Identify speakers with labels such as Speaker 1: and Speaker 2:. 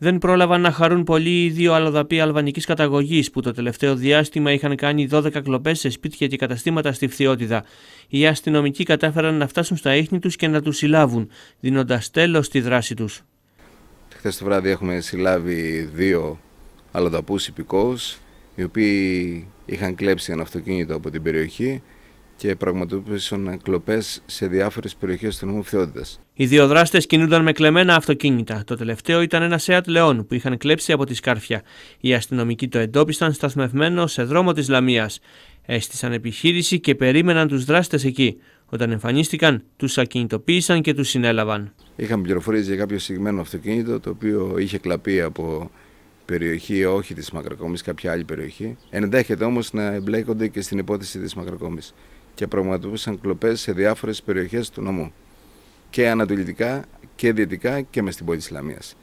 Speaker 1: Δεν πρόλαβαν να χαρούν πολύ οι δύο αλλοδαποί αλβανικής καταγωγής που το τελευταίο διάστημα είχαν κάνει 12 κλοπές σε σπίτια και καταστήματα στη Φθιώτιδα. Οι αστυνομικοί κατάφεραν να φτάσουν στα ίχνη τους και να τους συλλάβουν, δίνοντας τέλος στη δράση τους.
Speaker 2: Χθες το βράδυ έχουμε συλλάβει δύο αλλοδαπούς υπηκόους, οι οποίοι είχαν κλέψει ένα αυτοκίνητο από την περιοχή και πραγματοποίησαν κλοπέ σε διάφορες περιοχές του νομού
Speaker 1: Οι δύο δράστες κινούνταν με κλεμμένα αυτοκίνητα. Το τελευταίο ήταν ένα ΣΕΑΤ Λεόν που είχαν κλέψει από τη σκάρφια. Οι αστυνομικοί το εντόπισαν σταθμευμένο σε δρόμο της Λαμίας. Έστησαν επιχείρηση και περίμεναν τους δράστες εκεί. Όταν εμφανίστηκαν, τους ακινητοποίησαν και τους συνέλαβαν.
Speaker 2: Είχαμε πληροφορίες για κάποιο συγκεκριμένο αυτοκίνητο το οποίο είχε κλαπεί από περιοχή, όχι της Μακρακόμης, κάποια άλλη περιοχή. Ενδέχεται όμως να εμπλέκονται και στην υπόθεση της μακροκόμη και πραγματοποιούσαν κλοπές σε διάφορες
Speaker 1: περιοχές του νομού και ανατολικά και δυτικά και μες στην πόλη της